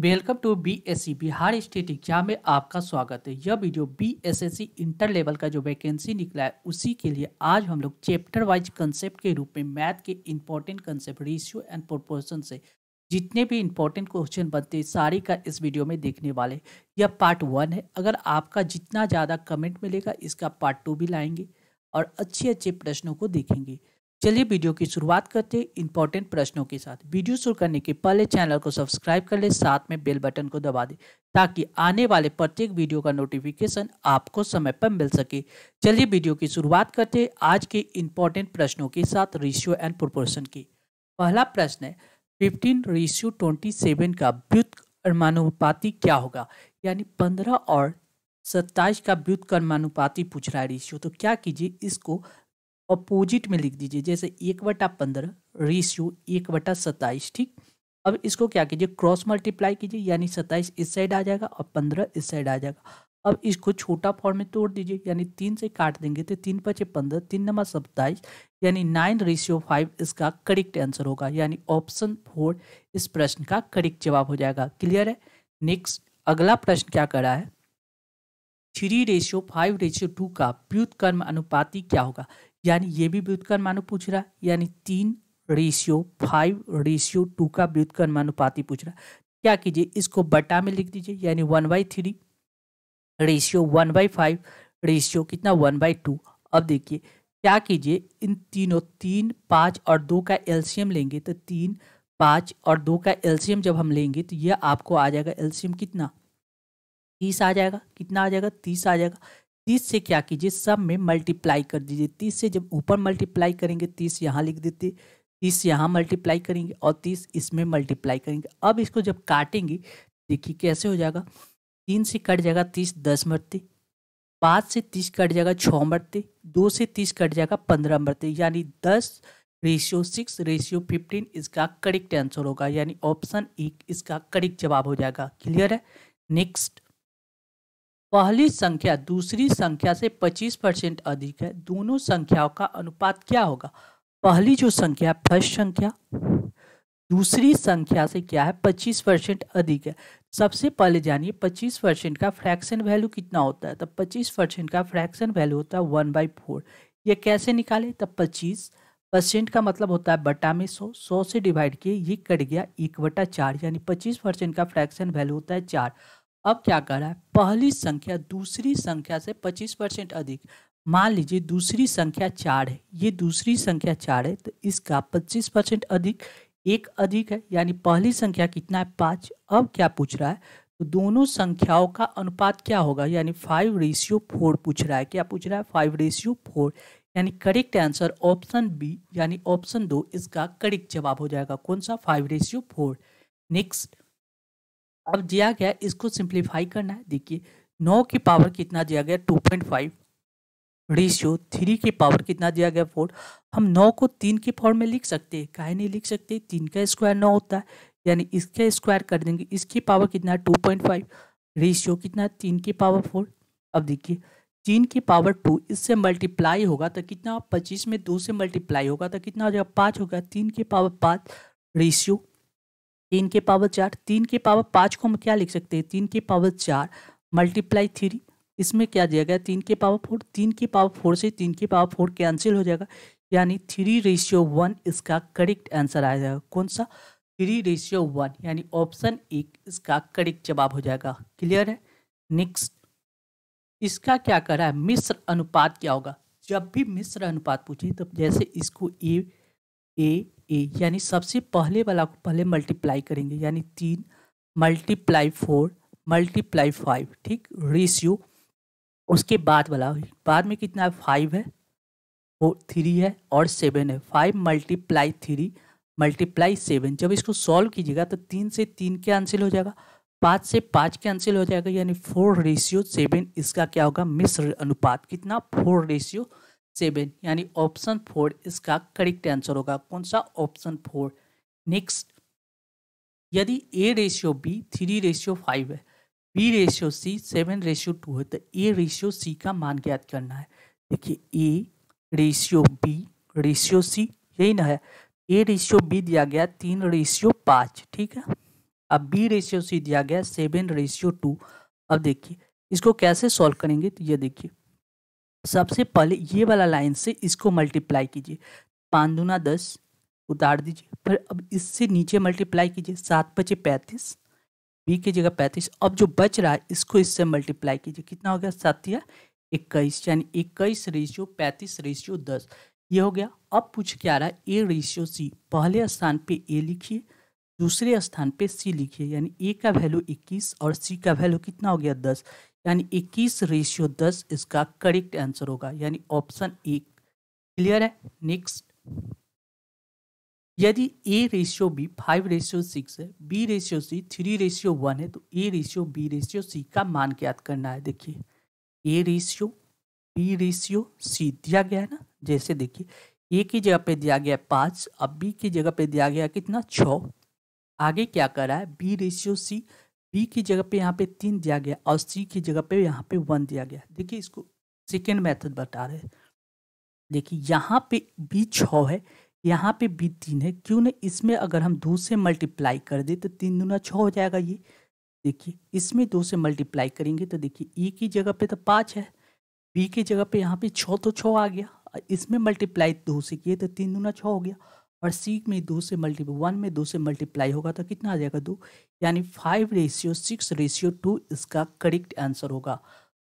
Welcome to B S C e Bihar state exam में आपका स्वागत है यह video B S S C inter level का जो वैकेंसी निकला है उसी के लिए आज हम लोग चैप्टर वाइज कंसेप्ट के रूप में मैथ के important concept ratio and proportion से जितने भी इंपॉर्टेंट क्वेश्चन बनते हैं सारी का इस वीडियो में देखने वाले यह पार्ट वन है अगर आपका जितना ज़्यादा कमेंट मिलेगा इसका पार्ट टू भी लाएंगे और अच्छे अच्छे प्रश्नों को देखेंगे चलिए वीडियो की शुरुआत करते हैं इंपॉर्टेंट प्रश्नों के साथ वीडियो शुरू करने के पहले चैनल को सब्सक्राइब कर ले साथ में बेल बटन को दबा दे ताकि आने वाले प्रत्येक वीडियो का नोटिफिकेशन आपको समय पर मिल सके चलिए वीडियो की शुरुआत करते हैं आज के इंपॉर्टेंट प्रश्नों के साथ रेशियो एंड प्रोपोर्शन की पहला प्रश्न है फिफ्टीन रेशियो ट्वेंटी सेवन का व्युत कर्मानुपाति क्या होगा यानी पंद्रह और सत्ताईस का व्युत कर्मानुपाति पूछ रहा है रेशियो तो क्या कीजिए इसको अपोजिट में लिख दीजिए जैसे एक बटा पंद्रह रेशियो एक बटा सत्ताईस ठीक अब इसको क्या कीजिए क्रॉस मल्टीप्लाई कीजिए यानी सत्ताईस इस साइड आ जाएगा और पंद्रह इस साइड आ जाएगा अब इसको छोटा फॉर्म में तोड़ दीजिए यानी तीन से काट देंगे तो तीन पचे पंद्रह तीन नंबर सत्ताईस यानी नाइन रेशियो फाइव इसका करेक्ट आंसर होगा यानी ऑप्शन फोर इस प्रश्न का करेक्ट जवाब हो जाएगा क्लियर है नेक्स्ट अगला प्रश्न क्या करा है three ratio five ratio two का व्युत कर्म अनुपाति क्या होगा यानी ये भी मानो पूछ रहा यानी तीन रेशियो फाइव रेशियो टू का व्युत्क्रम अनुपाती पूछ रहा क्या कीजिए इसको बटा में लिख दीजिए यानी one by three ratio one by five ratio कितना वन बाई टू अब देखिए क्या कीजिए इन तीनों तीन पाँच और दो का एल्शियम लेंगे तो तीन पाँच और दो का एल्शियम जब हम लेंगे तो यह आपको आ जाएगा एल्शियम कितना तीस आ जाएगा कितना आ जाएगा तीस आ जाएगा तीस से क्या कीजिए सब में मल्टीप्लाई कर दीजिए तीस से जब ऊपर मल्टीप्लाई करेंगे तीस यहाँ लिख देते तीस यहाँ मल्टीप्लाई करेंगे और तीस इसमें मल्टीप्लाई करेंगे अब इसको जब काटेंगे देखिए कैसे हो जाएगा तीन से कट जाएगा तीस दस मरते पाँच से तीस कट जाएगा छः मरते दो से तीस कट जाएगा पंद्रह मरते यानी दस रेशियो सिक्स रेशियो फिफ्टीन इसका करेक्ट आंसर होगा यानी ऑप्शन एक इसका करेक्ट जवाब हो जाएगा क्लियर है नेक्स्ट पहली संख्या दूसरी संख्या से 25 परसेंट अधिक है दोनों संख्याओं का अनुपात क्या होगा पहली जो संख्या फर्स्ट संख्या दूसरी संख्या से क्या है 25 परसेंट अधिक है सबसे पहले जानिए 25 परसेंट का फ्रैक्शन वैल्यू कितना होता है तो 25 परसेंट का फ्रैक्शन वैल्यू होता है वन बाई फोर ये कैसे निकाले तब 25 परसेंट का मतलब होता है बटा में सौ सौ से डिवाइड किए ये कट गया एक बटा चार यानी पच्चीस परसेंट का फ्रैक्शन वैल्यू होता है चार अब क्या कर रहा है पहली संख्या दूसरी संख्या से पच्चीस परसेंट अधिक मान लीजिए दूसरी संख्या चार है ये दूसरी संख्या चार है तो इसका पच्चीस परसेंट अधिक एक अधिक है यानी पहली संख्या कितना है पाँच अब क्या पूछ रहा है तो दोनों संख्याओं का अनुपात क्या होगा यानी फाइव रेशियो फोर पूछ रहा है क्या पूछ रहा है फाइव रेशियो फोर यानी करेक्ट आंसर ऑप्शन बी यानी ऑप्शन दो इसका करेक्ट जवाब हो जाएगा कौन सा फाइव रेशियो फोर नेक्स्ट अब दिया गया इसको सिंप्लीफाई करना है देखिए नौ की पावर कितना दिया गया two point five ratio three की पावर कितना दिया गया फोर हम नौ को तीन की पावर में लिख सकते हैं काहे नहीं लिख सकते तीन का स्क्वायर नौ होता है यानी इसका स्क्वायर कर देंगे इसकी पावर कितना है टू पॉइंट फाइव रेशियो कितना है तीन की पावर फोर अब देखिए तीन की पावर टू इससे मल्टीप्लाई होगा तो कितना पच्चीस में दो से मल्टीप्लाई होगा तो कितना हो जाएगा पाँच होगा तीन की पावर पाँच रेशियो तीन के पावर चार तीन के पावर पाँच को हम क्या लिख सकते हैं तीन के पावर चार मल्टीप्लाई थ्री इसमें क्या दिया गया तीन के पावर फोर तीन के पावर फोर से तीन के पावर फोर कैंसिल हो जाएगा यानी थ्री रेशियो वन इसका करेक्ट आंसर आ जाएगा कौन सा थ्री रेशियो वन यानी ऑप्शन एक इसका करेक्ट जवाब हो जाएगा क्लियर है नेक्स्ट इसका क्या कर रहा है मिश्र अनुपात क्या होगा जब भी मिश्र अनुपात पूछे तो जैसे इसको ए ए ए यानी सबसे पहले वाला को पहले मल्टीप्लाई करेंगे यानी तीन मल्टीप्लाई फोर मल्टीप्लाई फाइव ठीक रेशियो उसके बाद वाला बाद में कितना है फाइव है फोर थ्री है और सेवन है five multiply three multiply seven जब इसको सॉल्व कीजिएगा तो तीन से तीन के आंसर हो जाएगा पाँच से पाँच के आंसिल हो जाएगा यानी फोर रेशियो सेवन इसका क्या होगा मिश्र अनुपात कितना फोर रेशियो सेवन यानी ऑप्शन फोर इसका करेक्ट आंसर होगा कौन सा ऑप्शन फोर नेक्स्ट यदि A ratio B three ratio five है B ratio C seven ratio two है तो ए रेशियो सी का मान ज्ञात करना है देखिए A ratio B ratio C यही ना है ए रेशियो बी दिया गया तीन रेशियो पाँच ठीक है अब बी रेशियो सी दिया गया सेवन रेशियो टू अब देखिए इसको कैसे सॉल्व करेंगे तो ये देखिए सबसे पहले ये वाला लाइन से इसको मल्टीप्लाई कीजिए पाँच दूना दस उतार दीजिए फिर अब इससे नीचे मल्टीप्लाई कीजिए सात बचे पैंतीस बी की जगह पैंतीस अब जो बच रहा है इसको इससे मल्टीप्लाई कीजिए कितना हो गया सत्या इक्कीस यानी इक्कीस रेशियो पैंतीस रेशियो दस ये हो गया अब पूछ क्या रहा है ए रेशियो सी पहले स्थान पे ए लिखिए दूसरे स्थान पे सी लिखिए यानी ए का वैल्यू इक्कीस और सी का वैल्यू कितना हो गया दस यानी इक्कीस रेशियो दस इसका करेक्ट आंसर होगा यानी ऑप्शन ए क्लियर है नेक्स्ट यदि A ratio B five ratio six है B ratio C three ratio one है तो A ratio B ratio C का मान ज्ञात करना है देखिए A ratio B ratio C दिया गया है ना जैसे देखिए ए की जगह पे दिया गया है पाँच अब बी की जगह पे दिया गया कितना छ आगे क्या करा है बी रेशियो सी बी की जगह पे यहाँ पे तीन दिया गया और सी की जगह पे यहाँ पे वन दिया गया देखिए इसको सेकेंड मेथड बता रहे देखिए यहाँ पे बी छ है यहाँ पे बी तीन है क्यों ना इसमें अगर हम दो से मल्टीप्लाई कर दे तो तीन दूना छ हो जाएगा ये देखिए इसमें दो से मल्टीप्लाई करेंगे तो देखिए ई की जगह पे तो पाँच है बी की जगह पे यहाँ पे छ तो छ आ गया इसमें मल्टीप्लाई दो से किए तो तीन दूना छ हो गया और सी में दो से मल्टीपल वन में दो से मल्टीप्लाई होगा तो कितना आ जाएगा दो यानी five ratio six ratio two इसका करेक्ट आंसर होगा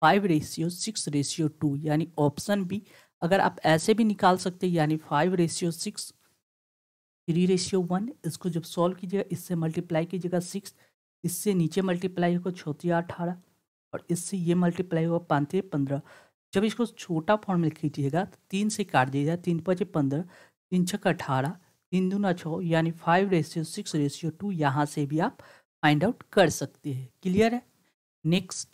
five ratio six ratio two यानी ऑप्शन बी अगर आप ऐसे भी निकाल सकते हैं यानी five ratio six three ratio one इसको जब सॉल्व कीजिएगा इससे मल्टीप्लाई कीजिएगा सिक्स इससे नीचे मल्टीप्लाई होगा छोटी अठारह और इससे ये मल्टीप्लाई होगा पाँच पंद्रह जब इसको छोटा फॉर्म में कीजिएगा तो तीन से काट दिया जाए तीन पाँच पंद्रह तीन छक अठारह तीन दूना छः यानी five ratio six ratio two यहाँ से भी आप फाइंड आउट कर सकते हैं क्लियर है नेक्स्ट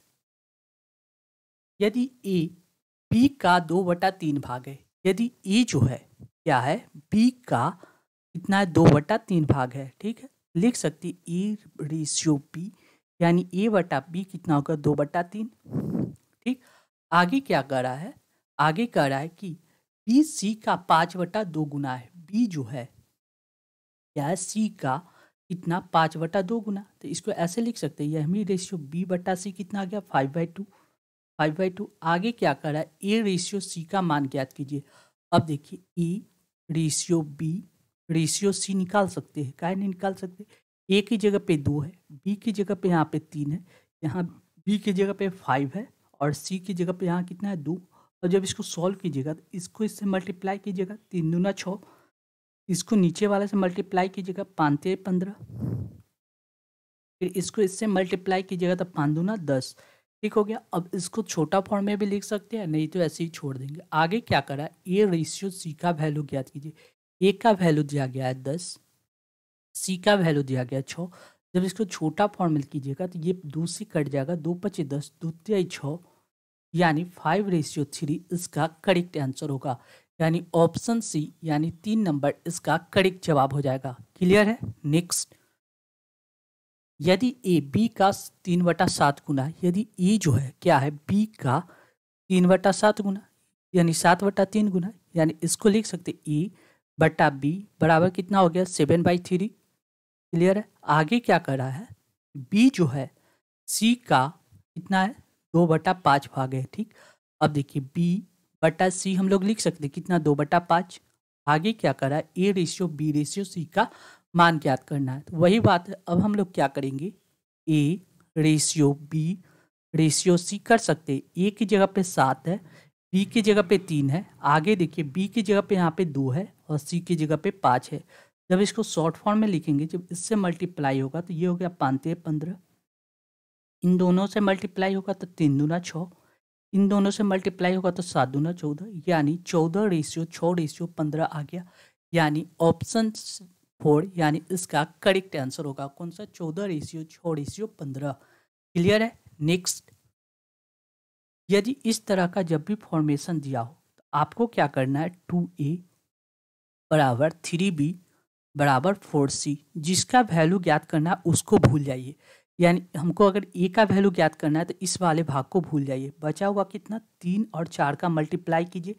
यदि ए बी का दो बटा तीन भाग है यदि ए e जो है क्या है बी का कितना है दो बटा तीन भाग है ठीक है लिख सकती ए रेशियो बी यानी ए बटा बी कितना होगा दो बटा तीन ठीक आगे क्या कर रहा है आगे कह रहा है कि बी सी का पाँच बटा दो गुना है बी जो है या सी का कितना पाँच बटा दो गुना तो इसको ऐसे लिख सकते हैं यह रेशियो बी बटा सी कितना आ गया five by two five by two आगे क्या कर रहा है ए रेशियो सी का मान ज्ञात कीजिए अब देखिए A ratio B ratio C निकाल सकते हैं क्या नहीं निकाल सकते ए की जगह पे दो है बी की जगह पे यहाँ पे तीन है यहाँ बी की जगह पे फाइव है और सी की जगह पे यहाँ कितना है दो और तो जब इसको सॉल्व कीजिएगा तो इसको इससे मल्टीप्लाई कीजिएगा तीन दूना छः इसको नीचे वाले से मल्टीप्लाई कीजिएगा पाँच तेरह पंद्रह फिर इसको इससे मल्टीप्लाई कीजिएगा तो पाँच दूना दस ठीक हो गया अब इसको छोटा फॉर्म में भी लिख सकते हैं नहीं तो ऐसे ही छोड़ देंगे आगे क्या करा ए रेशियो सी का वैल्यू ज्ञात कीजिए ए का वैल्यू दिया गया है दस सी का वैल्यू दिया गया छः जब इसको छोटा फॉर्म में कीजिएगा तो ये दो से कट जाएगा दो पच्चीस दस दो त्याई छः यानी फाइव रेशियो थ्री इसका करेक्ट आंसर होगा यानी ऑप्शन सी यानी तीन नंबर इसका करेक्ट जवाब हो जाएगा क्लियर है नेक्स्ट यदि ए बी का तीन बटा सात गुना यदि ए e जो है क्या है बी का तीन बटा सात गुना यानी सात बटा तीन गुना यानी इसको लिख सकते ए e बटा बी बराबर कितना हो गया सेवन बाई थ्री क्लियर है आगे क्या कर रहा है बी जो है सी का कितना है दो बटा पाँच भाग है ठीक अब देखिए बी बटा सी हम लोग लिख सकते कितना दो बटा पाँच आगे क्या करा A ratio B ratio C का मान ज्ञात करना है तो वही बात है अब हम लोग क्या करेंगे A ratio B ratio C कर सकते ए की जगह पे सात है बी की जगह पे तीन है आगे देखिए बी की जगह पे यहाँ पे दो है और सी की जगह पे पाँच है जब इसको शॉर्ट फॉर्म में लिखेंगे जब इससे मल्टीप्लाई होगा तो ये हो गया पाँच पंद्रह इन दोनों से मल्टीप्लाई होगा तो तीन दूना छः इन दोनों से मल्टीप्लाई होगा तो सात दूना चौदह यानी चौदह रेशियो छः रेशियो पंद्रह आ गया यानी ऑप्शन फोर यानी इसका करेक्ट आंसर होगा कौन सा चौदह रेशियो छः रेशियो पंद्रह क्लियर है नेक्स्ट यदि इस तरह का जब भी फॉर्मेशन दिया हो तो आपको क्या करना है टू ए बराबर थ्री बी बराबर फोर सी जिसका वैल्यू ज्ञात करना है उसको भूल जाइए यानी हमको अगर ए का वैल्यू ज्ञात करना है तो इस वाले भाग को भूल जाइए बचा हुआ कितना तीन और चार का मल्टीप्लाई कीजिए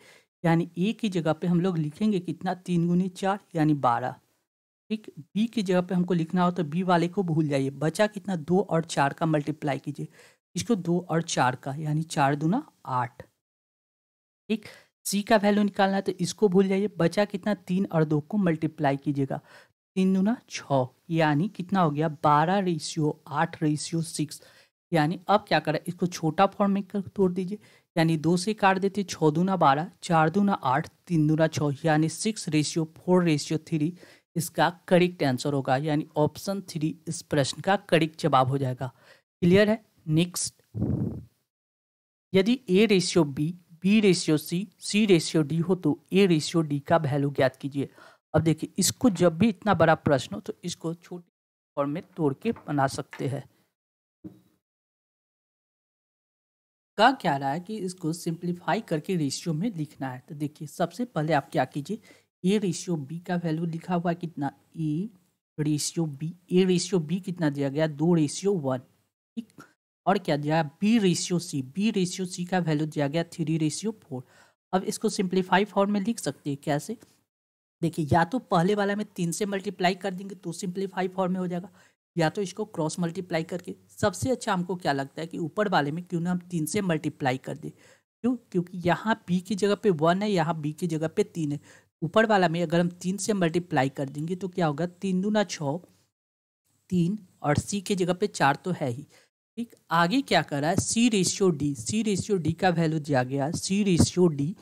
यानी ए की जगह पे हम लोग लिखेंगे कितना तीन गुनी चार यानी बारह ठीक बी की जगह पे हमको लिखना हो तो बी वाले को भूल जाइए बचा कितना दो और चार का मल्टीप्लाई कीजिए इसको दो और चार का यानी चार दूना आठ ठीक सी का वैल्यू निकालना है तो इसको भूल जाइए बचा कितना तीन और दो को मल्टीप्लाई कीजिएगा तीन दूना छ यानी कितना हो गया बारह रेशियो आठ रेशियो सिक्स यानी अब क्या करें इसको छोटा फॉर्म में कर तोड़ दीजिए यानी दो से काट देते छः दूना बारह चार दूना आठ तीन दूना छः यानी six ratio four ratio three इसका करेक्ट आंसर होगा यानी ऑप्शन थ्री इस प्रश्न का करेक्ट जवाब हो जाएगा क्लियर है नेक्स्ट यदि A ratio B B ratio C C ratio D हो तो ए रेशियो डी का वैल्यू ज्ञात कीजिए अब देखिए इसको जब भी इतना बड़ा प्रश्न हो तो इसको छोटे फॉर्म में तोड़ के बना सकते हैं का क्या रहा है कि इसको सिंप्लीफाई करके रेशियो में लिखना है तो देखिए सबसे पहले आप क्या कीजिए ए रेशियो बी का वैल्यू लिखा हुआ है कितना A ratio B A ratio B कितना दिया गया दो रेशियो वन ठीक और क्या दिया B ratio C B ratio C का वैल्यू दिया गया थ्री रेशियो फोर अब इसको सिंप्लीफाई फॉर्म में लिख सकते हैं कैसे देखिए या तो पहले वाला में तीन से मल्टीप्लाई कर देंगे तो सिंप्लीफाई फॉर्म में हो जाएगा या तो इसको क्रॉस मल्टीप्लाई करके सबसे अच्छा हमको क्या लगता है कि ऊपर वाले में क्यों ना हम तीन से मल्टीप्लाई कर दें क्यों क्योंकि यहाँ बी की जगह पे वन है यहाँ बी की जगह पे तीन है ऊपर वाला में अगर हम तीन से मल्टीप्लाई कर देंगे तो क्या होगा तीन दूना छ तीन और सी की जगह पे चार तो है ही ठीक आगे क्या कर रहा है C ratio D C ratio D का वैल्यू दिया गया सी रेशियो डी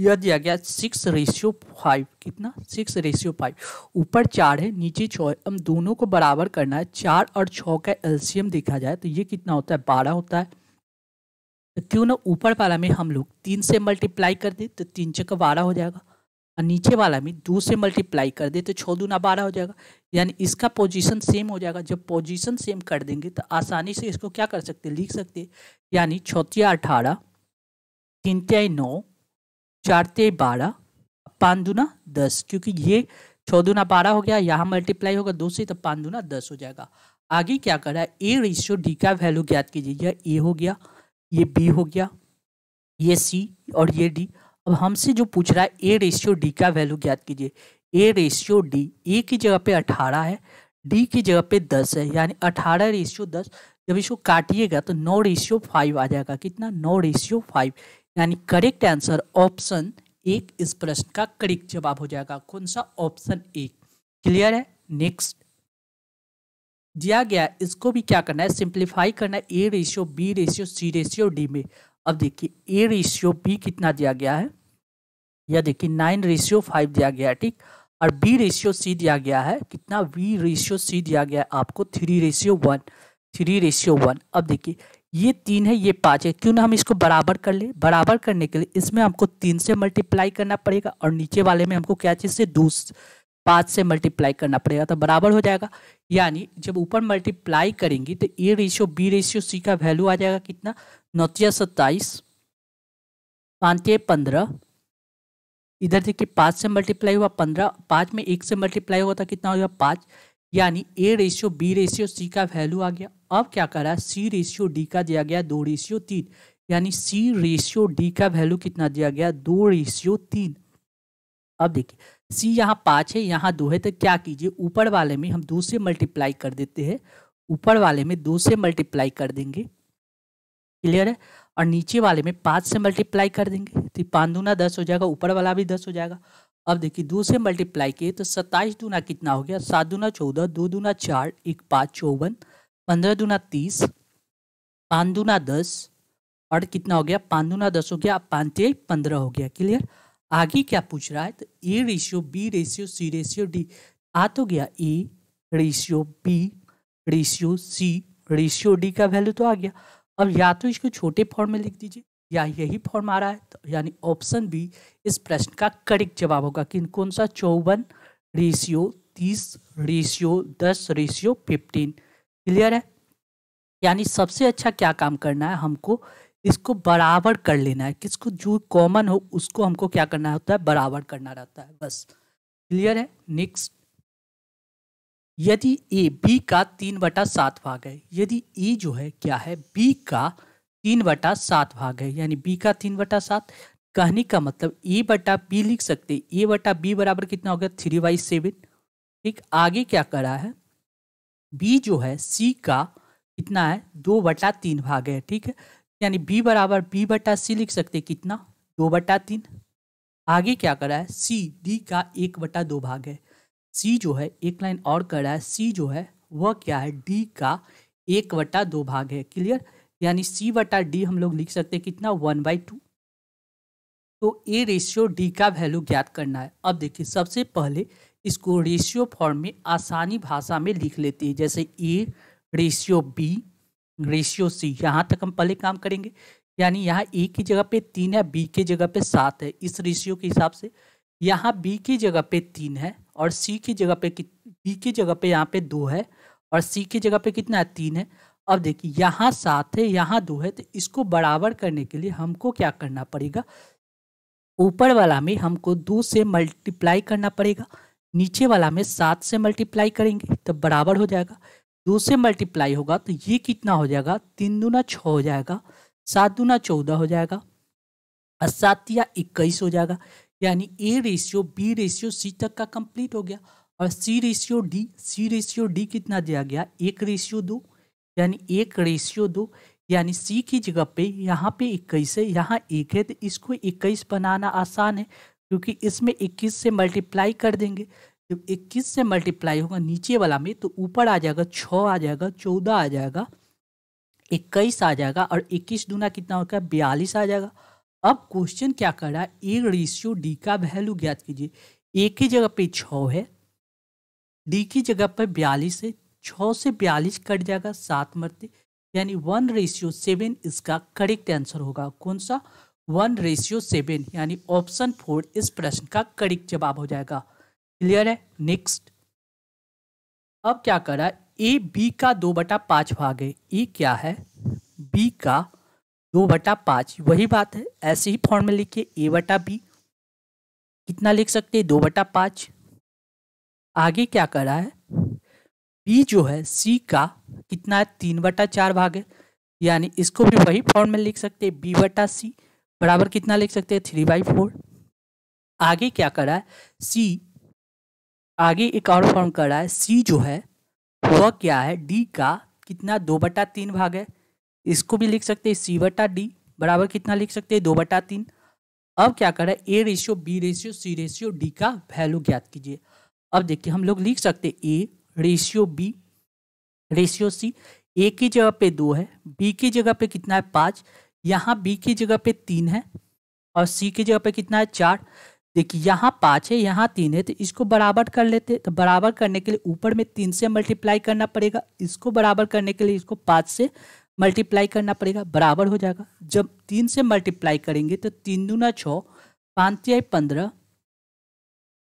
यह दिया गया सिक्स रेशियो फाइव कितना सिक्स रेशियो फाइव ऊपर चार है नीचे छः हम दोनों को बराबर करना है चार और छः का एल्सियम देखा जाए तो ये कितना होता है बारह होता है तो क्यों ना ऊपर वाला में हम लोग तीन से मल्टीप्लाई कर दे तो तीन चक्का बारह हो जाएगा और नीचे वाला में दो से मल्टीप्लाई कर दे तो छः दूना बारह हो जाएगा यानी इसका पोजीशन सेम हो जाएगा जब पोजीशन सेम कर देंगे तो आसानी से इसको क्या कर सकते लिख सकते यानी छोतिया अठारह तीन त्याई नौ चार ते बारह पाँच दूना दस क्योंकि ये छः दूना बारह हो गया यहाँ मल्टीप्लाई होगा दो से तो पाँच दूना दस हो जाएगा आगे क्या कर रहा है ए रेशियो डी का वैल्यू ज्ञात कीजिए यह ए हो गया ये बी हो गया ये सी और ये डी अब हमसे जो पूछ रहा है ए रेशियो डी का वैल्यू ज्ञात कीजिए ए रेशियो डी ए की जगह पे अठारह है डी की जगह पे दस है यानी अठारह रेशियो दस जब इसको काटिएगा तो नौ रेशियो फाइव आ जाएगा कितना नौ रेशियो फाइव यानी करेक्ट आंसर ऑप्शन एक इस प्रश्न का करेक्ट जवाब हो जाएगा कौन सा ऑप्शन एक क्लियर है नेक्स्ट दिया गया इसको भी क्या करना है सिंप्लीफाई करना है A ratio B ratio C ratio D में अब देखिए ए रेशियो बी कितना दिया गया है या देखिए नाइन रेशियो फाइव दिया गया है ठीक और बी रेशियो सी दिया गया है कितना बी रेशियो सी दिया गया है आपको three ratio one three ratio one अब देखिए ये तीन है ये पाँच है क्यों ना हम इसको बराबर कर ले बराबर करने के लिए इसमें हमको तीन से मल्टीप्लाई करना पड़ेगा और नीचे वाले में हमको क्या चीज़ से दो पाँच से मल्टीप्लाई करना पड़ेगा तो बराबर हो जाएगा यानी जब ऊपर मल्टीप्लाई करेंगी तो A ratio B ratio C का वैल्यू आ जाएगा कितना नौतिया सत्ताईस पाँच पंद्रह इधर देखिए पाँच से मल्टीप्लाई हुआ पंद्रह पाँच में एक से मल्टीप्लाई हुआ था कितना हो गया पाँच यानी A ratio B ratio C का वैल्यू आ गया अब क्या करा सी रेशियो डी का दिया गया दो रेशियो तीन यानी सी रेशियो डी का वैल्यू कितना दिया गया दो रेशियो तीन अब देखिए सी यहाँ पाँच है यहाँ दो है तो क्या कीजिए ऊपर वाले में हम दो से मल्टीप्लाई कर देते हैं ऊपर वाले में दो से मल्टीप्लाई कर देंगे क्लियर है और नीचे वाले में पाँच से मल्टीप्लाई कर देंगे तो पाँच दूना दस हो जाएगा ऊपर वाला भी दस हो जाएगा अब देखिए दो से मल्टीप्लाई किए तो सत्ताईस दूना कितना हो गया सात दूना चौदह दो दूना चार एक पाँच चौवन पंद्रह दूना तीस पाँच दूना दस और कितना हो गया पाँच दूना दस हो गया तेज पंद्रह हो गया क्लियर आगे क्या पूछ रहा है तो A ratio B ratio C ratio D आ तो गया A ratio B ratio C ratio D का वैल्यू तो आ गया अब या तो इसको छोटे फॉर्म में लिख दीजिए या यही फॉर्म आ रहा है तो यानी ऑप्शन बी इस प्रश्न का करेक्ट जवाब होगा कि कौन सा चौवन रेशियो तीस रेशियो दस रेशियो फिफ्टीन क्लियर है यानी सबसे अच्छा क्या काम करना है हमको इसको बराबर कर लेना है किसको जो कॉमन हो उसको हमको क्या करना होता है बराबर करना रहता है बस क्लियर है नेक्स्ट यदि ए बी का तीन बटा सात भाग है यदि ए जो है क्या है बी का तीन बटा सात भाग है यानी बी का तीन बटा सात कहने का मतलब ए बटा बी लिख सकते ए बटा बी बराबर कितना हो गया थ्री बाई सेवन ठीक आगे क्या करा है बी जो है सी का कितना है दो बटा तीन भाग है ठीक है यानी बी बराबर बी बटा सी लिख सकते कितना दो बटा तीन आगे क्या करा है सी डी का एक बटा दो भाग है सी जो है एक लाइन और करा है सी जो है वह क्या है डी का एक बटा दो भाग है क्लियर यानी सी बटा डी हम लोग लिख सकते हैं कितना वन बाई टू तो ए रेशियो डी का वैल्यू ज्ञात करना है अब देखिए सबसे पहले इसको रेशियो फॉर्म में आसानी भाषा में लिख लेते हैं जैसे A ratio B ratio C यहाँ तक हम पहले काम करेंगे यानी यहाँ ए की जगह पे तीन है बी की जगह पे सात है इस रेशियो के हिसाब से यहाँ बी की जगह पे तीन है और सी की जगह पे बी की जगह पे यहाँ पे दो है और सी की जगह पे कितना है तीन है अब देखिए यहाँ सात है यहाँ दो है तो इसको बराबर करने के लिए हमको क्या करना पड़ेगा ऊपर वाला में हमको दो से मल्टीप्लाई करना पड़ेगा नीचे वाला में सात से मल्टीप्लाई करेंगे तो बराबर हो जाएगा दो से मल्टीप्लाई होगा तो ये कितना हो जाएगा तीन दूना छः हो जाएगा सात दूना चौदह हो जाएगा और सात या इक्कीस हो जाएगा यानी A ratio B ratio C तक का कंप्लीट हो गया और C ratio D C ratio D कितना दिया गया एक रेशियो दो यानी एक रेशियो दो यानी सी की जगह पे यहाँ पे इक्कीस है यहाँ एक है तो इसको इक्कीस बनाना आसान है क्योंकि इसमें इक्कीस से मल्टीप्लाई कर देंगे जब इक्कीस से मल्टीप्लाई होगा नीचे वाला में तो ऊपर आ जाएगा छः आ जाएगा चौदह आ जाएगा इक्कीस आ जाएगा और इक्कीस दूना कितना होगा बयालीस आ जाएगा अब क्वेश्चन क्या कर रहा है ए रेशियो डी का वैल्यू ज्ञात कीजिए ए की जगह पे छ है डी की जगह पर बयालीस है छः से बयालीस कट जाएगा सात मरते यानी वन रेशियो सेवन इसका करेक्ट आंसर होगा कौन सा वन रेशियो सेवन यानी ऑप्शन फोर इस प्रश्न का करेक्ट जवाब हो जाएगा क्लियर है नेक्स्ट अब क्या कर रहा है ए बी का दो बटा पाँच भाग है ए क्या है बी का दो बटा पाँच वही बात है ऐसे ही फॉर्म में लिखिए ए बटा बी कितना लिख सकते हैं दो बटा पाँच आगे क्या कर रहा है बी e जो है सी का कितना है तीन बटा चार भाग है यानी इसको भी वही फॉर्म में लिख सकते हैं बी बटा सी बराबर कितना लिख सकते हैं थ्री बाई फोर आगे क्या करा है सी आगे एक और फॉर्म कर रहा है सी जो है वह क्या है डी का कितना दो बटा तीन भाग है इसको भी लिख सकते हैं सी बटा डी बराबर कितना लिख सकते हैं दो बटा तीन अब क्या करा है A ratio B ratio C ratio D का वैल्यू ज्ञात कीजिए अब देखिए हम लोग लिख सकते A ratio B ratio C A की जगह पे दो है बी की जगह पे कितना है पाँच यहाँ बी की जगह पे तीन है और सी की जगह पे कितना है चार देखिए यहाँ पाँच है यहाँ तीन है तो इसको बराबर कर लेते तो बराबर करने के लिए ऊपर में तीन से मल्टीप्लाई करना पड़ेगा इसको बराबर करने के लिए इसको पाँच से मल्टीप्लाई करना पड़ेगा बराबर हो जाएगा जब तीन से मल्टीप्लाई करेंगे तो तीन दूना छः पाँच तिहाई पंद्रह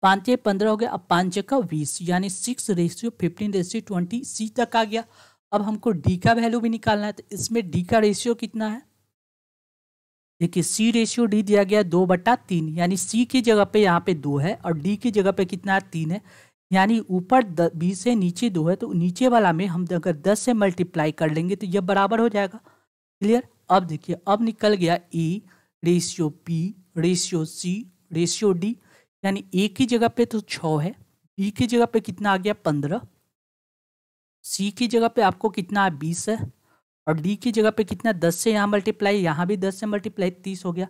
पाँच पंद्रह हो गया अब पाँच का बीस यानी six ratio fifteen ratio twenty C तक आ गया अब हमको डी का वैल्यू भी निकालना है तो इसमें डी का रेशियो कितना है देखिए सी रेशियो डी दिया गया दो बटा तीन यानी सी की जगह पे यहाँ पे दो है और डी की जगह पे कितना है तीन है यानी ऊपर बीस है नीचे दो है तो नीचे वाला में हम अगर दस से मल्टीप्लाई कर लेंगे तो यह बराबर हो जाएगा क्लियर अब देखिए अब निकल गया E ratio P ratio C ratio D यानी ए की जगह पे तो छ है बी की जगह पे कितना आ गया पंद्रह सी की जगह पे आपको कितना बीस है और डी की जगह पे कितना दस से यहाँ मल्टीप्लाई यहाँ भी दस से मल्टीप्लाई तीस हो गया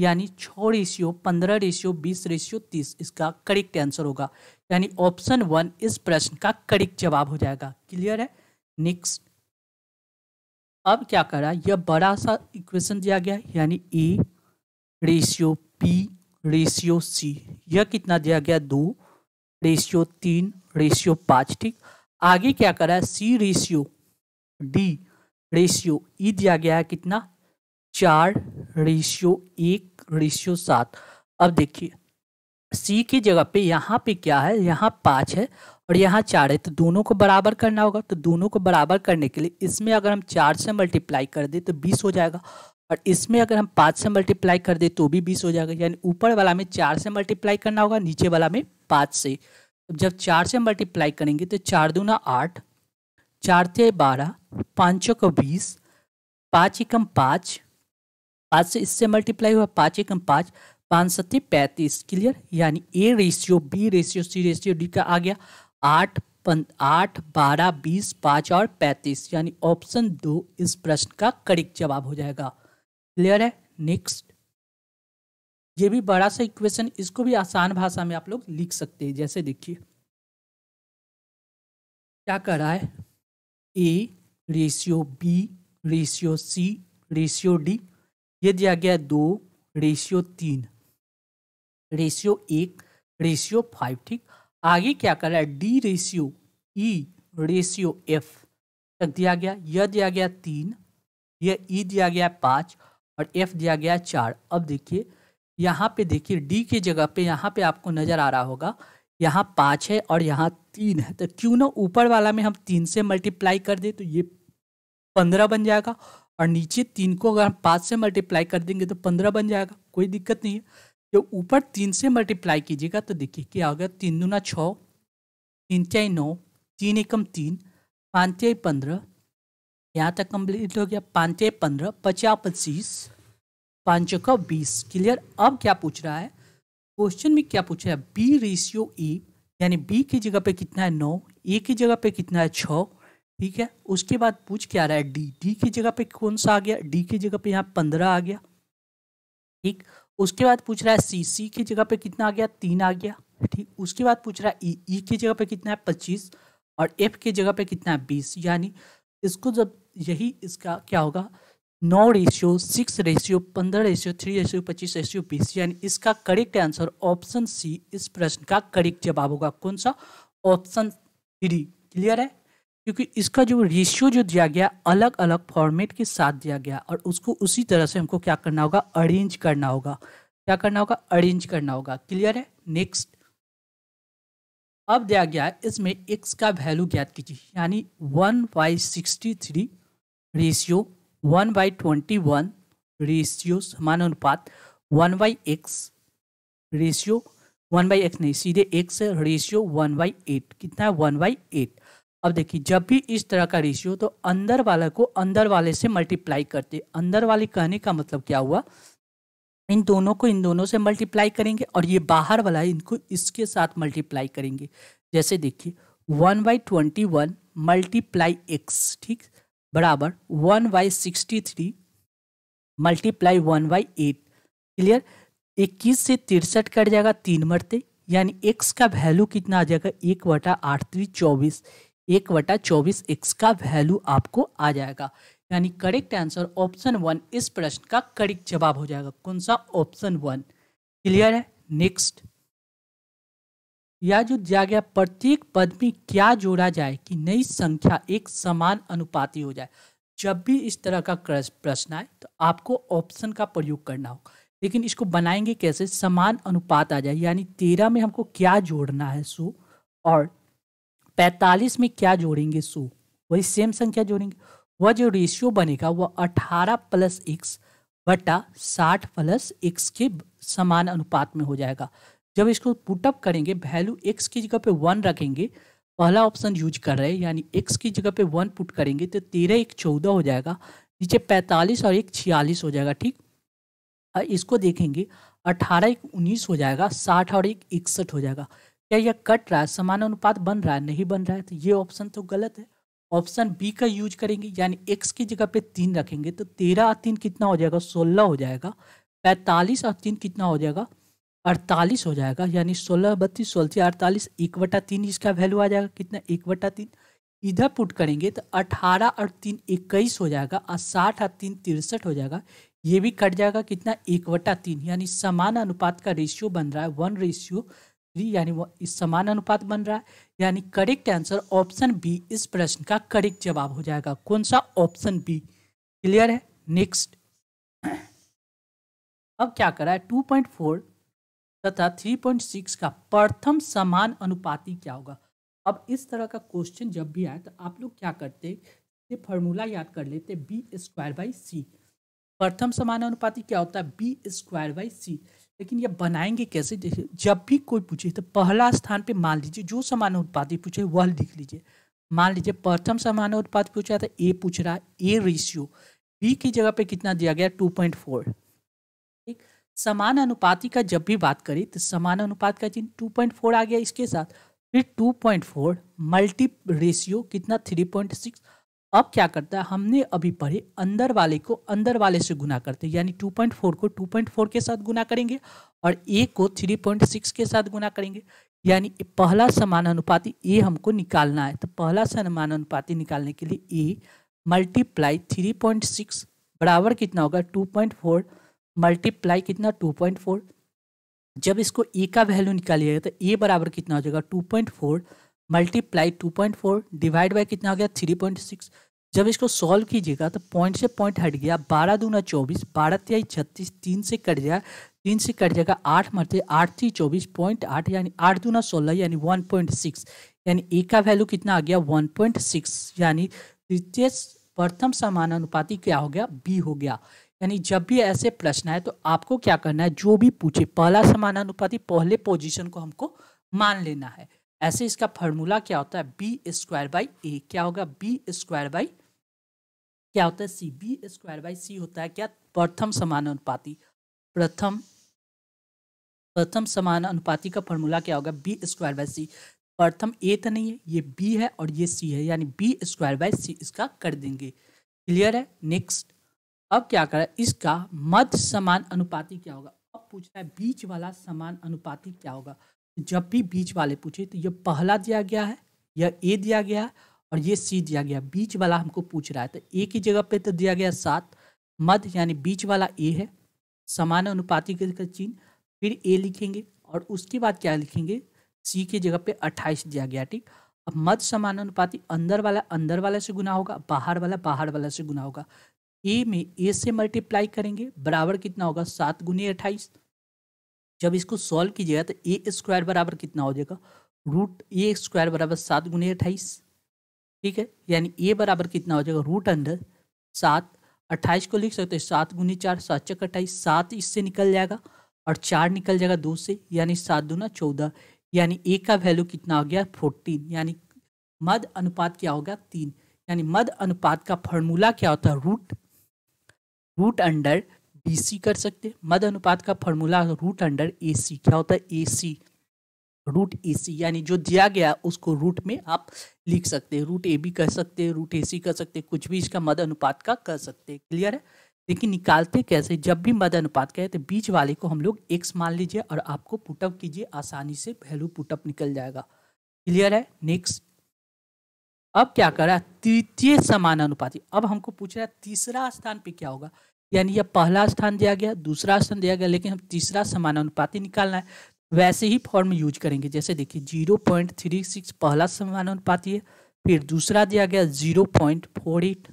यानी छ रेशियो पंद्रह रेशियो बीस रेशियो तीस इसका करेक्ट आंसर होगा यानी ऑप्शन वन इस प्रश्न का करेक्ट जवाब हो जाएगा क्लियर है नेक्स्ट अब क्या करा यह बड़ा सा इक्वेशन दिया गया यानी A ratio P ratio C यह कितना दिया गया दो रेशियो तीन रेशियो पाँच ठीक आगे क्या करा है C ratio D ratio E e दिया गया है कितना चार रेशियो एक रेशियो सात अब देखिए सी की जगह पे यहाँ पे क्या है यहाँ पाँच है और यहाँ चार है तो दोनों को बराबर करना होगा तो दोनों को बराबर करने के लिए इसमें अगर हम चार से मल्टीप्लाई कर दें तो बीस हो जाएगा और इसमें अगर हम पाँच से मल्टीप्लाई कर दे तो भी बीस हो जाएगा यानी ऊपर वाला में चार से मल्टीप्लाई करना होगा नीचे वाला में पाँच से जब चार से मल्टीप्लाई करेंगे तो चार दूना आठ चार थे बारह पाँच को बीस पाँच एकम पाँच पाँच से इससे मल्टीप्लाई हुआ पाँच एकम पाँच पाँच सत्य पैंतीस क्लियर यानी A ratio B ratio C ratio D का आ गया आठ पन आठ बारह बीस पाँच और पैंतीस यानी ऑप्शन दो इस प्रश्न का करेक्ट जवाब हो जाएगा क्लियर है नेक्स्ट ये भी बड़ा सा इक्वेशन इसको भी आसान भाषा में आप लोग लिख सकते हैं जैसे देखिए क्या कर रहा है A ratio B ratio C ratio D ये दिया गया दो रेशियो तीन रेशियो एक रेशियो फाइव ठीक आगे क्या कर रहा है D ratio E ratio F तक दिया गया यह दिया गया तीन यह ई e दिया गया पाँच और एफ दिया गया चार अब देखिए यहाँ पे देखिए डी के जगह पे यहाँ पे आपको नज़र आ रहा होगा यहाँ पाँच है और यहाँ तीन है तो क्यों ना ऊपर वाला में हम तीन से मल्टीप्लाई कर दें तो ये पंद्रह बन जाएगा और नीचे तीन को अगर हम पाँच से मल्टीप्लाई कर देंगे तो पंद्रह बन जाएगा कोई दिक्कत नहीं है जब तो ऊपर तीन से मल्टीप्लाई कीजिएगा तो देखिए क्या होगा तीन दूना छः तीन चाई नौ तीन एकम तीन पाँच चाई पंद्रह यहाँ तक कंप्लीट हो गया पाँचे पंद्रह पचास पच्चीस पाँच का बीस क्लियर अब क्या पूछ रहा है क्वेश्चन में क्या पूछ रहा है बी रेशियो ए यानी बी की जगह पे कितना है नौ ए e की जगह पे कितना है छः ठीक है उसके बाद पूछ क्या रहा है डी डी की जगह पे कौन सा आ गया डी की जगह पे यहाँ पंद्रह आ गया ठीक उसके बाद पूछ रहा है सी सी की जगह पे कितना आ गया तीन आ गया ठीक उसके बाद पूछ रहा है ई e। ई e की जगह पे कितना है पच्चीस और एफ की जगह पे कितना है बीस यानी इसको जब यही इसका क्या होगा नौ रेशियो सिक्स रेशियो पंद्रह रेशियो थ्री रेशियो पच्चीस रेशियो बीस यानी इसका करेक्ट आंसर ऑप्शन सी इस प्रश्न का करेक्ट जवाब होगा कौन सा ऑप्शन थ्री क्लियर है क्योंकि इसका जो रेशियो जो दिया गया अलग अलग फॉर्मेट के साथ दिया गया और उसको उसी तरह से हमको क्या करना होगा अरेंज करना होगा क्या करना होगा अरेंज करना होगा क्लियर है नेक्स्ट अब दिया गया इसमें एक्स का वैल्यू ज्ञात कीजिए यानी one by sixty three ratio one by twenty one ratio समान अनुपात one by X ratio one by X नहीं सीधे X ratio one by eight कितना है वन बाई एट अब देखिए जब भी इस तरह का रेशियो तो अंदर वाला को अंदर वाले से मल्टीप्लाई करते अंदर वाले कहने का मतलब क्या हुआ इन दोनों को इन दोनों से मल्टीप्लाई करेंगे और ये बाहर वाला है इनको इसके साथ मल्टीप्लाई करेंगे जैसे देखिए one by twenty one multiply X ठीक बराबर one by sixty three multiply one by eight clear इक्कीस से तिरसठ कट जाएगा तीन मरते यानी एक्स का वैल्यू कितना आ जाएगा एक वटा आठ थ्री चौबीस एक वटा चौबीस एक्स का वैल्यू आपको आ जाएगा यानी करेक्ट आंसर ऑप्शन वन इस प्रश्न का करेक्ट जवाब हो जाएगा कौन सा ऑप्शन वन क्लियर है नेक्स्ट या जो दिया गया प्रत्येक पद में क्या जोड़ा जाए कि नई संख्या एक समान अनुपाती हो जाए जब भी इस तरह का प्रश्न आए तो आपको ऑप्शन का प्रयोग करना होगा लेकिन इसको बनाएंगे कैसे समान अनुपात आ जाए यानी तेरह में हमको क्या जोड़ना है सो और पैंतालीस में क्या जोड़ेंगे सो वही सेम संख्या जोड़ेंगे वह जो रेशियो बनेगा वह अठारह प्लस एक्स बटा साठ प्लस एक्स के समान अनुपात में हो जाएगा जब इसको पुटअप करेंगे वैल्यू एक्स की जगह पे वन रखेंगे पहला ऑप्शन यूज कर रहे हैं यानी एक्स की जगह पे वन पुट करेंगे तो तेरह एक चौदह हो जाएगा नीचे पैंतालीस और एक छियालीस हो जाएगा ठीक और इसको देखेंगे अठारह एक उन्नीस हो जाएगा साठ और एक इकसठ हो जाएगा क्या यह कट रहा है समान अनुपात बन रहा है नहीं बन रहा है तो ये ऑप्शन तो गलत है ऑप्शन बी का यूज करेंगे यानी एक्स की जगह पे तीन रखेंगे तो तेरह और तीन कितना हो जाएगा सोलह हो जाएगा पैंतालीस और तीन कितना हो जाएगा अड़तालीस हो जाएगा यानी सोलह बत्तीस सोलह अड़तालीस एक बटा तीन इसका वैल्यू आ जाएगा कितना एक बटा तीन इधर पुट करेंगे तो अठारह और तीन इक्कीस हो जाएगा और साठ और तीन तिरसठ हो जाएगा ये भी कट जाएगा कितना एक बटा तीन यानी समान अनुपात का रेशियो बन रहा है वन रेशियो थ्री यानी इस समान अनुपात बन रहा है यानी करेक्ट आंसर ऑप्शन बी इस प्रश्न का करेक्ट जवाब हो जाएगा कौन सा ऑप्शन बी क्लियर है नेक्स्ट अब क्या करा है टू पॉइंट फोर तथा 3.6 का प्रथम समान अनुपाति क्या होगा अब इस तरह का क्वेश्चन जब भी आए तो आप लोग क्या करते ये फॉर्मूला याद कर लेते बी स्क्वायर बाई सी प्रथम समान अनुपाति क्या होता है बी स्क्वायर बाई सी लेकिन ये बनाएंगे कैसे जब भी कोई पूछे तो पहला स्थान पे मान लीजिए जो समान उत्पादी पूछे वह लिख लीजिए मान लीजिए प्रथम समान उत्पाद पूछा था तो ए पूछ रहा है ए रेशियो बी की जगह पे कितना दिया गया टू पॉइंट फोर समान अनुपाति का जब भी बात करें तो समान अनुपात का चिन्ह फोर आ गया इसके साथ फिर two point four multi ratio कितना थ्री पॉइंट सिक्स अब क्या करता है हमने अभी पढ़े अंदर वाले को अंदर वाले से गुना करते हैं यानी फोर को टू पॉइंट फोर के साथ गुना करेंगे और ए को थ्री पॉइंट सिक्स के साथ गुना करेंगे यानी पहला समान अनुपाति ए हमको निकालना है तो पहला समान अनुपाति निकालने के लिए A multiply three point six बराबर कितना होगा टू पॉइंट फोर मल्टीप्लाई कितना टू पॉइंट फोर जब इसको ए e का वैल्यू निकालिएगा तो ए e बराबर कितना हो जाएगा two point four multiply two point four divide by कितना हो गया थ्री पॉइंट सिक्स जब इसको सॉल्व कीजिएगा तो पॉइंट से पॉइंट हट गया बारह दूना चौबीस बारह तिहाई छत्तीस तीन से कट जाए तीन से कट जाएगा आठ मरते आठ थी चौबीस पॉइंट आठ यानी आठ दूना सोलह यानी वन पॉइंट सिक्स यानी ए e का वैल्यू कितना आ गया वन पॉइंट सिक्स यानी तृतीय प्रथम समानानुपाती क्या हो गया बी हो गया यानी जब भी ऐसे प्रश्न आए तो आपको क्या करना है जो भी पूछे पहला समानानुपाती पहले पोजीशन को हमको मान लेना है ऐसे इसका फॉर्मूला क्या होता है बी स्क्वायर बाई ए क्या होगा बी स्क्वायर बाई क्या होता है C B square by C होता है क्या प्रथम समानुपाती प्रथम प्रथम समान अनुपाती का फॉर्मूला क्या होगा बी स्क्वायर बाई सी प्रथम ए तो नहीं है ये बी है और ये सी है यानी बी स्क्वायर बाई सी इसका कर देंगे क्लियर है नेक्स्ट अब क्या करें इसका मध्य समान अनुपाति क्या होगा अब पूछ रहा है बीच वाला समान अनुपाति क्या होगा जब भी बीच वाले पूछे तो ये पहला दिया गया है यह ए दिया गया है और ये सी दिया गया बीच वाला हमको पूछ रहा है तो ए की जगह पे तो दिया गया सात मध्य यानी बीच वाला ए है समान अनुपाति का चिन्ह फिर ए लिखेंगे और उसके बाद क्या लिखेंगे सी की जगह पे अट्ठाईस दिया गया ठीक अब मध्य समान अनुपाति अंदर वाला अंदर वाला से गुना होगा बाहर वाला बाहर वाला से गुना होगा ए में ए से मल्टीप्लाई करेंगे बराबर कितना होगा सात गुनी अट्ठाईस जब इसको सॉल्व कीजिएगा तो ए स्क्वायर बराबर कितना हो जाएगा रूट ए स्क्वायर बराबर सात गुनी अट्ठाईस ठीक है यानी ए बराबर कितना हो जाएगा रूट अंडर सात अट्ठाईस को लिख सकते हैं सात गुनी चार सात चक अट्ठाईस सात इससे निकल जाएगा और चार निकल जाएगा दो से यानी सात दो चौदह यानी ए का वैल्यू कितना हो गया फोर्टीन यानी मद अनुपात क्या हो गया तीन यानी मद अनुपात का फॉर्मूला क्या होता है root root under B C कर सकते हैं मद अनुपात का formula root under A C क्या होता है ए सी रूट ए सी यानी जो दिया गया उसको रूट में आप लिख सकते हैं रूट ए बी कर सकते हैं रूट ए सी कर सकते हैं कुछ भी इसका मद अनुपात का कर सकते हैं क्लियर है लेकिन निकालते कैसे जब भी मद अनुपात का है तो बीच वाले को हम लोग एक्स मान लीजिए और आपको पुटअप कीजिए आसानी से वैल्यू पुटअप निकल जाएगा क्लियर है नेक्स्ट अब क्या कर रहा है तृतीय समान अनुपाति अब हमको पूछ रहा है तीसरा स्थान पे क्या होगा यानी यह पहला स्थान दिया गया दूसरा स्थान दिया गया लेकिन हम तीसरा समान अनुपाति निकालना है वैसे ही फॉर्म यूज करेंगे जैसे देखिए जीरो पॉइंट थ्री सिक्स पहला अनुपाति है फिर दूसरा दिया गया जीरो पॉइंट फोर एट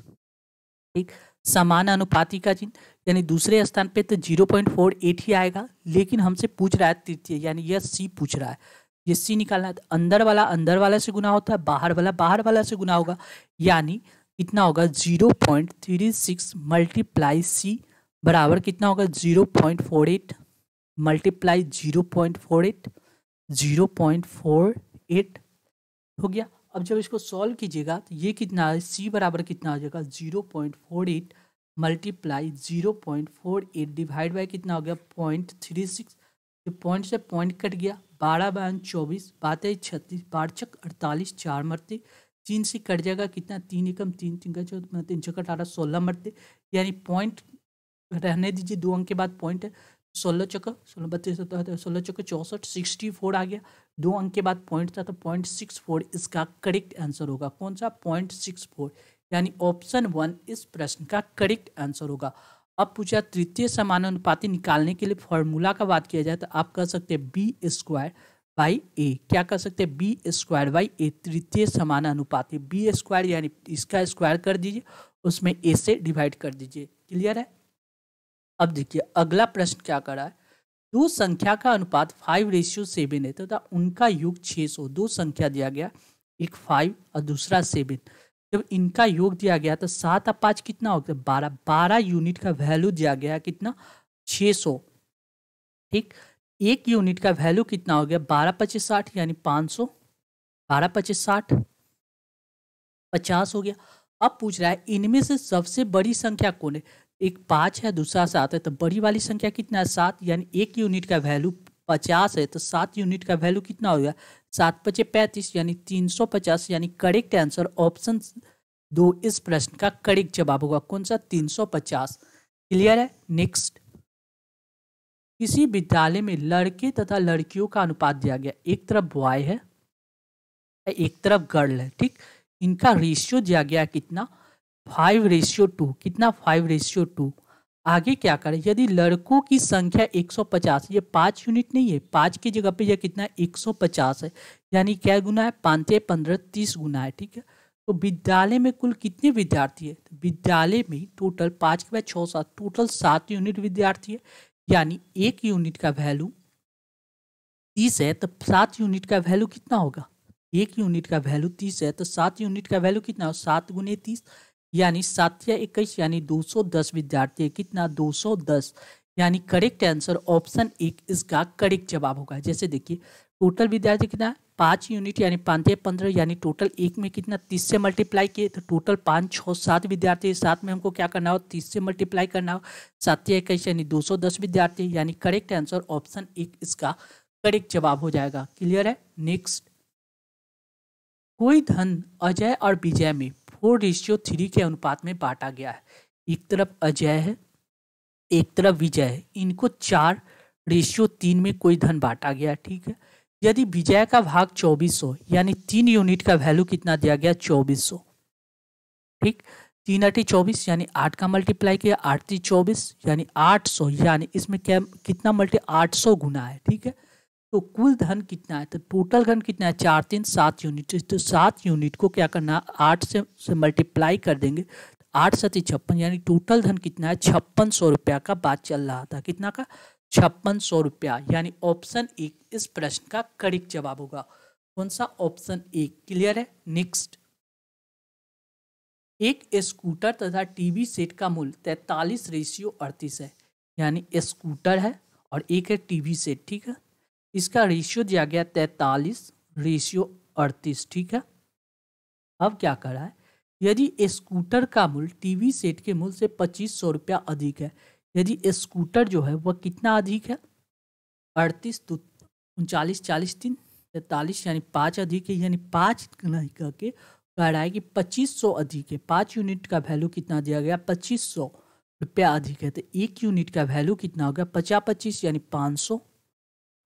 ठीक समान अनुपाति का चिन्ह यानी दूसरे स्थान पे तो जीरो पॉइंट फोर एट ही आएगा लेकिन हमसे पूछ रहा है तृतीय यानी यह सी पूछ रहा है ये सी निकालना है तो अंदर वाला अंदर वाला से गुना होता है बाहर वाला बाहर वाला से गुना होगा यानी कितना होगा zero point three six multiply C बराबर कितना होगा zero point four eight multiply zero point four eight zero point four eight हो गया अब जब इसको सॉल्व कीजिएगा तो ये कितना है सी बराबर कितना हो जाएगा zero point four eight multiply zero point four eight divide by कितना हो गया पॉइंट थ्री सिक्स पॉइंट से पॉइंट कट गया बारह बयान चौबीस बातें छत्तीस बारचक अड़तालीस चार मरते तीन से कट जाएगा कितना तीन एकम तीन तीन का चौदह मतलब तीन छः अठारह सोलह मरते यानी पॉइंट रहने दीजिए दो अंक के बाद पॉइंट है सोलह चक्का सोलह बत्तीस सोलह चक्का चौंसठ सिक्सटी फोर आ गया दो अंक के बाद पॉइंट था तो पॉइंट सिक्स फोर इसका करेक्ट आंसर होगा कौन सा पॉइंट सिक्स फोर यानी ऑप्शन वन इस प्रश्न का करेक्ट आंसर होगा अब पूछा तृतीय समानुपाती निकालने के लिए फॉर्मूला का बात किया जाए तो आप कह सकते हैं बी स्क्वायर बाई ए क्या कह सकते हैं बी स्क्वायर बाई ए तृतीय समान अनुपात बी स्क्वायर यानी इसका स्क्वायर कर दीजिए उसमें ए से डिवाइड कर दीजिए क्लियर है अब देखिए अगला प्रश्न क्या कर रहा है दो संख्या का अनुपात फाइव रेशियो सेवन है तथा तो उनका युग छः सौ दो संख्या दिया गया एक फाइव और दूसरा सेवन जब इनका योग दिया गया तो सात और पाँच कितना हो गया बारह बारह यूनिट का वैल्यू दिया गया कितना छः सौ ठीक एक यूनिट का वैल्यू कितना हो गया बारह पच्चीस साठ यानी पाँच सौ बारह पच्चीस साठ पचास हो गया अब पूछ रहा है इनमें से सबसे बड़ी संख्या कौन है एक पाँच है दूसरा सात है तो बड़ी वाली संख्या कितना है सात यानी एक यूनिट का वैल्यू पचास है तो सात यूनिट का वैल्यू कितना हो गया सात पचे पैंतीस यानी तीन सौ पचास यानी करेक्ट आंसर ऑप्शन दो इस प्रश्न का करेक्ट जवाब होगा कौन सा तीन सौ पचास क्लियर है नेक्स्ट किसी विद्यालय में लड़के तथा लड़कियों का अनुपात दिया गया एक तरफ बॉय है एक तरफ गर्ल है ठीक इनका रेशियो दिया गया कितना फाइव रेशियो टू कितना फाइव रेशियो टू आगे क्या करें यदि लड़कों की संख्या 150 ये पाँच यूनिट नहीं है पाँच की जगह पे यह कितना है एक है यानी क्या गुना है पाँच पंद्रह तीस गुना है ठीक है तो विद्यालय में कुल कितने विद्यार्थी है तो विद्यालय में टोटल पाँच के बाद छः सात टोटल सात यूनिट विद्यार्थी है यानी एक यूनिट का वैल्यू तीस है तो सात यूनिट का वैल्यू कितना होगा एक यूनिट का वैल्यू तीस है तो सात यूनिट का वैल्यू कितना होगा सात गुने तीस यानी सात या इक्कीस यानी 210 विद्यार्थी कितना 210 यानी करेक्ट आंसर ऑप्शन एक इसका करेक्ट जवाब होगा जैसे देखिए टोटल विद्यार्थी कितना पाँच यूनिट यानी पाँच पंद्रह यानी टोटल एक में कितना तीस से मल्टीप्लाई किए तो टोटल पाँच छः सात विद्यार्थी साथ में हमको क्या करना हो तीस से मल्टीप्लाई करना हो सात या इक्कीस यानी दो सौ दस विद्यार्थी यानी करेक्ट आंसर ऑप्शन एक इसका करेक्ट जवाब हो जाएगा क्लियर है नेक्स्ट कोई धन अजय और विजय में फोर रेशियो थ्री के अनुपात में बांटा गया है एक तरफ अजय है एक तरफ विजय है इनको चार रेशियो तीन में कोई धन बांटा गया ठीक है यदि विजय का भाग चौबीस सौ यानी तीन यूनिट का वैल्यू कितना दिया गया चौबीस सौ ठीक तीन अटी चौबीस यानी आठ का मल्टीप्लाई किया आठ ती चौबीस यानी आठ सौ यानी इसमें क्या कितना मल्टी आठ सौ गुना है ठीक है तो कुल धन कितना है तो टोटल धन कितना है चार तीन सात यूनिट तो सात यूनिट को क्या करना है आठ से से मल्टीप्लाई कर देंगे आठ सती छप्पन यानी टोटल धन कितना है छप्पन सौ रुपया का बात चल रहा था कितना का छप्पन सौ रुपया यानी ऑप्शन एक इस प्रश्न का करेक्ट जवाब होगा कौन सा ऑप्शन एक क्लियर है नेक्स्ट एक स्कूटर तथा टीवी सेट का मूल्य तैतालीस रेशियो अड़तीस है यानी स्कूटर है और एक है टीवी सेट ठीक है इसका रेशियो दिया गया तैतालीस रेशियो अड़तीस ठीक है अब क्या कर रहा है यदि स्कूटर का मूल्य टीवी सेट के मूल्य से पच्चीस सौ रुपया अधिक है यदि स्कूटर जो है वह कितना अधिक है अड़तीस तो उनचालीस चालीस तीन तैतालीस यानी पाँच अधिक है यानी पाँच नहीं कह के कह रहा है कि पच्चीस सौ अधिक है पाँच यूनिट का वैल्यू कितना दिया गया पच्चीस सौ रुपया अधिक है तो एक यूनिट का वैल्यू कितना हो गया पचास पच्चीस यानी पाँच सौ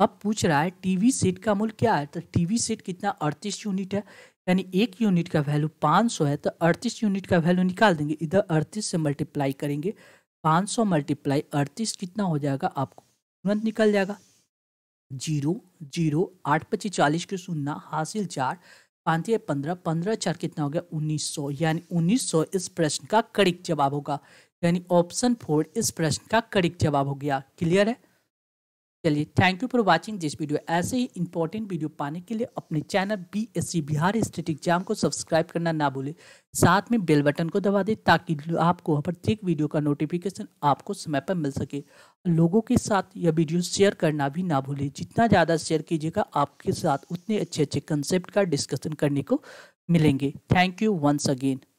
अब पूछ रहा है टीवी सेट का मूल्य क्या है तो टीवी सेट कितना अड़तीस यूनिट है यानी एक यूनिट का वैल्यू पाँच सौ है तो अड़तीस यूनिट का वैल्यू निकाल देंगे इधर अड़तीस से मल्टीप्लाई करेंगे पाँच सौ मल्टीप्लाई अड़तीस कितना हो जाएगा आपको तुरंत निकल जाएगा जीरो जीरो आठ पच्चीस चालीस के शून्य हासिल चार पाँच या पंद्रह पंद्रह चार कितना हो गया उन्नीस सौ यानी उन्नीस सौ इस प्रश्न का कड़िक जवाब होगा यानी ऑप्शन फोर इस प्रश्न का कड़िक जवाब हो गया क्लियर है चलिए thank you for watching this video ऐसे ही इंपॉर्टेंट वीडियो पाने के लिए अपने channel B S C Bihar state exam को सब्सक्राइब करना ना भूलें साथ में बेल बटन को दबा दें ताकि आपको प्रत्येक वीडियो का नोटिफिकेशन आपको समय पर मिल सके लोगों के साथ यह वीडियो शेयर करना भी ना भूलें जितना ज़्यादा शेयर कीजिएगा आपके साथ उतने अच्छे अच्छे कंसेप्ट का डिस्कशन करने को मिलेंगे थैंक यू वंस अगेन